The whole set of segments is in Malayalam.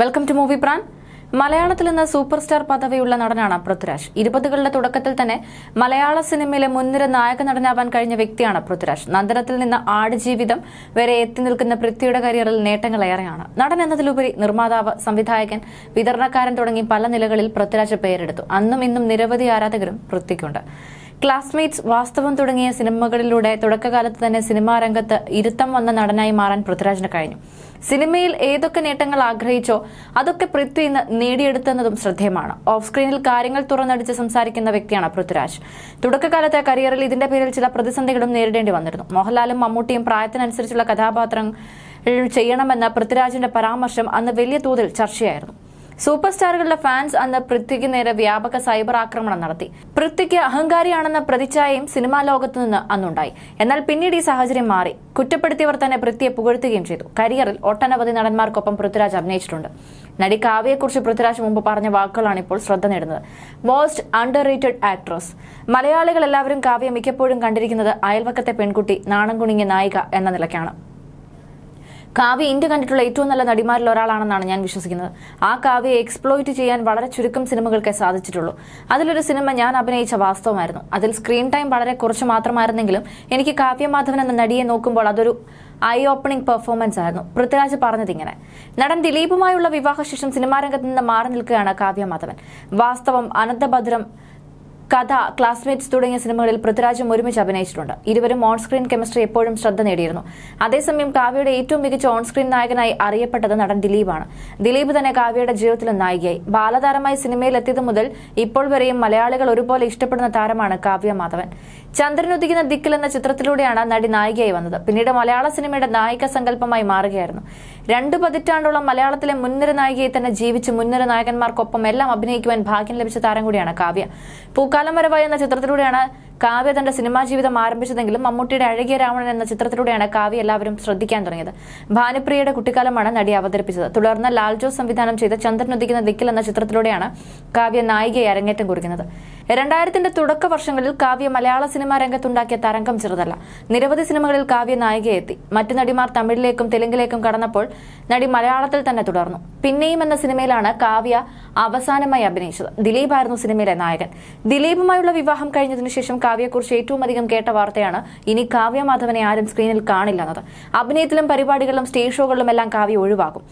വെൽക്കം ടു മൂവി പ്രാൻ മലയാളത്തിൽ നിന്ന് സൂപ്പർ സ്റ്റാർ പദവിയുള്ള നടനാണ് പൃഥ്വിരാജ് ഇരുപതുകളുടെ തുടക്കത്തിൽ തന്നെ മലയാള സിനിമയിലെ മുൻനിര നായക നടനാവാൻ കഴിഞ്ഞ വ്യക്തിയാണ് പൃഥ്വിരാജ് നന്ദനത്തിൽ നിന്ന് ആടുജീവിതം വരെ എത്തി നിൽക്കുന്ന പൃഥ്വിയുടെ കരിയറിൽ നേട്ടങ്ങളേറെയാണ് നടൻ എന്നതിലുപരി നിർമ്മാതാവ് സംവിധായകൻ വിതരണക്കാരൻ തുടങ്ങി പല നിലകളിൽ പൃഥ്വിരാജ് പേരെടുത്തു അന്നും ഇന്നും നിരവധി ആരാധകരും പൃഥ്വിക്കുണ്ട് ക്ലാസ്മേറ്റ്സ് വാസ്തവം തുടങ്ങിയ സിനിമകളിലൂടെ തുടക്കകാലത്ത് തന്നെ സിനിമാ രംഗത്ത് ഇരുത്തം വന്ന നടനായി മാറാൻ പൃഥ്വിരാജിന് കഴിഞ്ഞു സിനിമയിൽ ഏതൊക്കെ നേട്ടങ്ങൾ ആഗ്രഹിച്ചോ അതൊക്കെ പൃഥ്വി ഇന്ന് നേടിയെടുത്തെന്നതും ശ്രദ്ധേയമാണ് ഓഫ് സ്ക്രീനിൽ കാര്യങ്ങൾ തുറന്നടിച്ച് സംസാരിക്കുന്ന വ്യക്തിയാണ് പൃഥ്വിരാജ് തുടക്കകാലത്തെ കരിയറിൽ ഇതിന്റെ പേരിൽ ചില പ്രതിസന്ധികളും നേരിടേണ്ടി വന്നിരുന്നു മോഹൻലാലും മമ്മൂട്ടിയും പ്രായത്തിനനുസരിച്ചുള്ള കഥാപാത്രങ്ങൾ ചെയ്യണമെന്ന പൃഥ്വിരാജിന്റെ പരാമർശം അന്ന് വലിയ തോതിൽ ചർച്ചയായിരുന്നു സൂപ്പർ സ്റ്റാറുകളുടെ ഫാൻസ് അന്ന് പൃഥ്വിക്ക് നേരെ വ്യാപക സൈബർ ആക്രമണം നടത്തി പൃഥ്വിക്ക് അഹങ്കാരിയാണെന്ന പ്രതിച്ഛായയും സിനിമാ ലോകത്തു നിന്ന് അന്നുണ്ടായി എന്നാൽ പിന്നീട് ഈ സാഹചര്യം മാറി കുറ്റപ്പെടുത്തിയവർ തന്നെ പൃഥ്വിയെ പുകഴ്ത്തുകയും ചെയ്തു കരിയറിൽ ഒട്ടനവധി നടന്മാർക്കൊപ്പം പൃഥ്വിരാജ് അഭിനയിച്ചിട്ടുണ്ട് നടി കാവ്യയെക്കുറിച്ച് പൃഥ്വിരാജ് മുമ്പ് പറഞ്ഞ വാക്കുകളാണ് ഇപ്പോൾ ശ്രദ്ധ നേടുന്നത് മോസ്റ്റ് അണ്ടർ റേറ്റഡ് ആക്ട്രസ് മലയാളികൾ എല്ലാവരും കാവ്യ മിക്കപ്പോഴും കണ്ടിരിക്കുന്നത് അയൽവക്കത്തെ പെൺകുട്ടി നാണം കുണിങ്ങിയ നായിക എന്ന നിലയ്ക്കാണ് കാവ്യ ഇന്ത്യ കണ്ടിട്ടുള്ള ഏറ്റവും നല്ല നടിമാരിൽ ഒരാളാണെന്നാണ് ഞാൻ വിശ്വസിക്കുന്നത് ആ കാവ്യയെ എക്സ്പ്ലോയിറ്റ് ചെയ്യാൻ വളരെ ചുരുക്കം സിനിമകൾക്കേ സാധിച്ചിട്ടുള്ളൂ അതിലൊരു സിനിമ ഞാൻ അഭിനയിച്ച വാസ്തവമായിരുന്നു അതിൽ സ്ക്രീൻ ടൈം വളരെ കുറച്ച് മാത്രമായിരുന്നെങ്കിലും എനിക്ക് കാവ്യ മാധവൻ എന്ന നടിയെ നോക്കുമ്പോൾ അതൊരു ഐ ഓപ്പണിംഗ് പെർഫോമൻസ് ആയിരുന്നു പൃഥ്വിരാജ് പറഞ്ഞത് ഇങ്ങനെ നടൻ ദിലീപുമായുള്ള വിവാഹശേഷം സിനിമാരംഗത്ത് നിന്ന് മാറി നിൽക്കുകയാണ് കാവ്യ മാധവൻ വാസ്തവം അനന്തഭദ്രം കഥ ക്ലാസ്മേറ്റ്സ് തുടങ്ങിയ സിനിമകളിൽ പൃഥ്വിരാജും ഒരുമിച്ച് അഭിനയിച്ചിട്ടുണ്ട് ഇരുവരും ഓൺ സ്ക്രീൻ കെമിസ്ട്രി എപ്പോഴും ശ്രദ്ധ നേടിയിരുന്നു അതേസമയം കാവ്യയുടെ ഏറ്റവും മികച്ച ഓൺ സ്ക്രീൻ നായകനായി അറിയപ്പെട്ടത് നടൻ ദിലീപാണ് ദിലീപ് തന്നെ കാവ്യയുടെ ജീവിതത്തിലെ നായികയായി ബാലതാരമായി സിനിമയിൽ എത്തിയത് മുതൽ ഇപ്പോൾ വരെയും മലയാളികൾ ഒരുപോലെ ഇഷ്ടപ്പെടുന്ന താരമാണ് കാവ്യ മാധവൻ ചന്ദ്രനുദിക്കുന്ന ദിക്കിൽ എന്ന ചിത്രത്തിലൂടെയാണ് നടി നായികയായി വന്നത് പിന്നീട് മലയാള സിനിമയുടെ നായിക സങ്കല്പമായി മാറുകയായിരുന്നു രണ്ടു പതിറ്റാണ്ടോളം മലയാളത്തിലെ മുൻനിര നായികയെ തന്നെ ജീവിച്ച് മുൻനിര നായകന്മാർക്കൊപ്പം എല്ലാം അഭിനയിക്കുവാൻ ഭാഗ്യം ലഭിച്ച താരം കൂടിയാണ് കാവ്യ പൂക്കാലം വരവായി എന്ന ചിത്രത്തിലൂടെയാണ് കാവ്യ തന്റെ സിനിമാ ജീവിതം ആരംഭിച്ചതെങ്കിലും മമ്മൂട്ടിയുടെ അഴകിയ രാവണൻ എന്ന ചിത്രത്തിലൂടെയാണ് കാവ്യ എല്ലാവരും ശ്രദ്ധിക്കാൻ തുടങ്ങിയത് ഭാനുപ്രിയയുടെ കുട്ടിക്കാലമാണ് നടി അവതരിപ്പിച്ചത് തുടർന്ന് ലാൽജോസ് സംവിധാനം ചെയ്ത ചന്ദ്രനൊതിക്കുന്ന ദിക്കിൽ എന്ന ചിത്രത്തിലൂടെയാണ് കാവ്യ നായികയെ അരങ്ങേറ്റം കുറിക്കുന്നത് രണ്ടായിരത്തിന്റെ തുടക്ക വർഷങ്ങളിൽ കാവ്യ മലയാള സിനിമാ രംഗത്തുണ്ടാക്കിയ തരംഗം ചെറുതല്ല നിരവധി സിനിമകളിൽ കാവ്യ നായികയെത്തി മറ്റു നടിമാർ തമിഴിലേക്കും തെലുങ്കിലേക്കും കടന്നപ്പോൾ നടി മലയാളത്തിൽ തന്നെ തുടർന്നു പിന്നെയും എന്ന സിനിമയിലാണ് കാവ്യ അവസാനമായി അഭിനയിച്ചത് ദിലീപ് ആയിരുന്നു സിനിമയിലെ നായകൻ ദിലീപുമായുള്ള വിവാഹം കഴിഞ്ഞതിനു ശേഷം കാവ്യയെക്കുറിച്ച് ഏറ്റവും അധികം കേട്ട വാർത്തയാണ് ഇനി കാവ്യ മാധവനെ ആരും സ്ക്രീനിൽ കാണില്ലെന്നത് അഭിനയത്തിലും പരിപാടികളിലും സ്റ്റേജ് ഷോകളിലും എല്ലാം കാവ്യ ഒഴിവാകും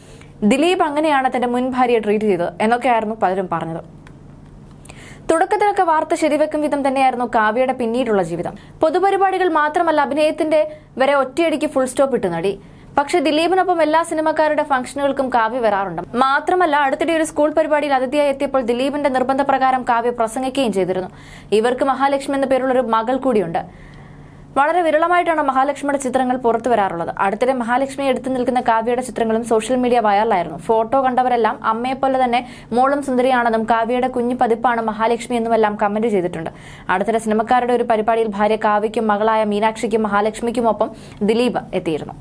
ദിലീപ് അങ്ങനെയാണ് തന്റെ മുൻ ഭാര്യയെ ട്രീറ്റ് ചെയ്തത് എന്നൊക്കെയായിരുന്നു പലരും പറഞ്ഞത് തുടക്കത്തിലൊക്കെ വാർത്ത ശരിവെക്കും വിധം തന്നെയായിരുന്നു കാവ്യയുടെ പിന്നീടുള്ള ജീവിതം പൊതുപരിപാടികൾ മാത്രമല്ല അഭിനയത്തിന്റെ വരെ ഒറ്റയടിക്ക് ഫുൾ സ്റ്റോപ്പ് ഇട്ട് നടി പക്ഷെ ദിലീപിനൊപ്പം എല്ലാ സിനിമക്കാരുടെ ഫംഗ്ഷനുകൾക്കും കാവ്യ വരാറുണ്ട് മാത്രമല്ല അടുത്തിടെ ഒരു സ്കൂൾ പരിപാടിയിൽ അതിഥിയായി എത്തിയപ്പോൾ ദിലീപിന്റെ നിർബന്ധപ്രകാരം കാവ്യ പ്രസംഗിക്കുകയും ചെയ്തിരുന്നു ഇവർക്ക് മഹാലക്ഷ്മി എന്ന പേരുള്ള ഒരു മകൾ കൂടിയുണ്ട് വളരെ വിരളമായിട്ടാണ് മഹാലക്ഷ്മിയുടെ ചിത്രങ്ങൾ പുറത്തു വരാറുള്ളത് അടുത്തിടെ മഹാലക്ഷ്മി എടുത്തു നിൽക്കുന്ന കാവ്യയുടെ ചിത്രങ്ങളും സോഷ്യൽ മീഡിയ വൈറലായിരുന്നു ഫോട്ടോ കണ്ടവരെല്ലാം അമ്മയെപ്പോലെ തന്നെ മോളും സുന്ദരിയാണെന്നും കാവ്യയുടെ കുഞ്ഞു പതിപ്പാണ് മഹാലക്ഷ്മി എന്നുമെല്ലാം കമന്റ് ചെയ്തിട്ടുണ്ട് അടുത്തിടെ സിനിമക്കാരുടെ ഒരു പരിപാടിയിൽ ഭാര്യ കാവ്യയ്ക്കും മകളായ മീനാക്ഷിക്കും മഹാലക്ഷ്മിക്കുമൊപ്പം ദിലീപ് എത്തിയിരുന്നു